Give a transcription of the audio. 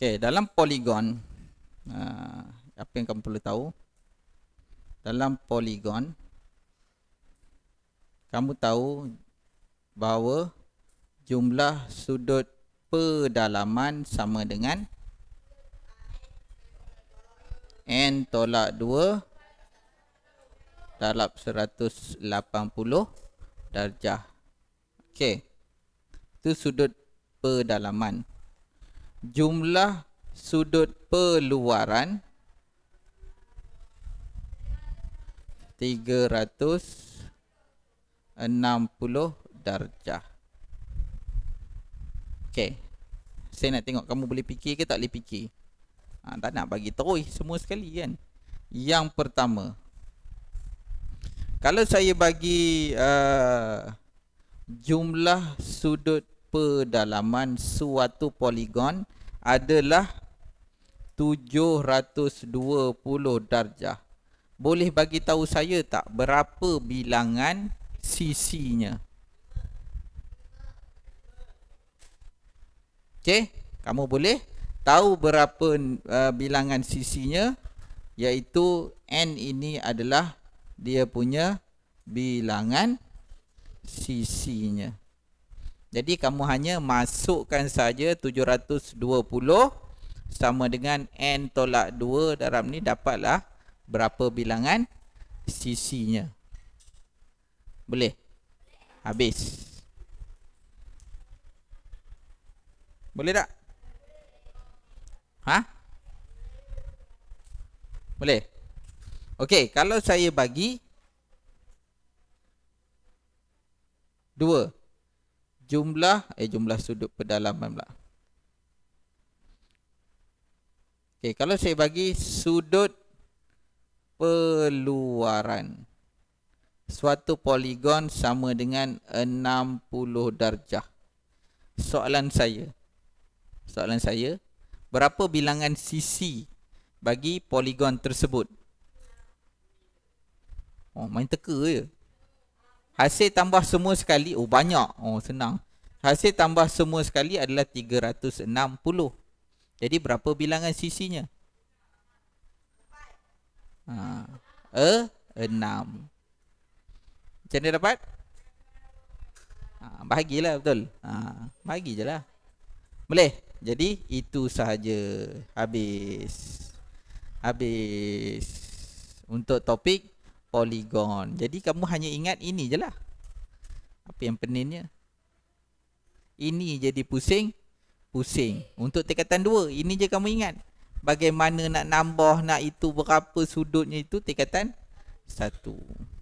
Okay, dalam poligon uh, apa yang kamu perlu tahu? Dalam poligon kamu tahu bahawa jumlah sudut pedalaman sama dengan n tolak 2 darab 180 darjah. Okey. Itu sudut pedalaman jumlah sudut peluaran 360 darjah. Okey. Saya nak tengok kamu boleh fikir ke tak boleh fikir. Ha, tak nak bagi terus semua sekali kan. Yang pertama. Kalau saya bagi uh, jumlah sudut pedalaman suatu poligon adalah 720 darjah. Boleh bagi tahu saya tak berapa bilangan sisinya? Okey, kamu boleh tahu berapa uh, bilangan sisinya iaitu n ini adalah dia punya bilangan sisinya. Jadi kamu hanya masukkan saja 720 sama dengan N tolak 2 dalam ni dapatlah berapa bilangan sisinya. Boleh? Habis. Boleh tak? Ha? Boleh? Okey, kalau saya bagi 2 jumlah eh jumlah sudut pedalaman pula. Okey, kalau saya bagi sudut peluaran suatu poligon sama dengan 60 darjah. Soalan saya. Soalan saya, berapa bilangan sisi bagi poligon tersebut? Oh, main teka je. Hasil tambah semua sekali Oh banyak Oh senang Hasil tambah semua sekali adalah 360 Jadi berapa bilangan sisinya? Ha, e, 6 Macam mana dapat? Ha, bahagilah betul ha, Bahagi je lah Boleh? Jadi itu sahaja Habis Habis Untuk topik 3.1 Poligon. Jadi kamu hanya ingat ini je lah. Apa yang peninnya? Ini jadi pusing. Pusing. Untuk tingkatan dua, ini je kamu ingat. Bagaimana nak nambah, nak itu, berapa sudutnya itu tingkatan Satu.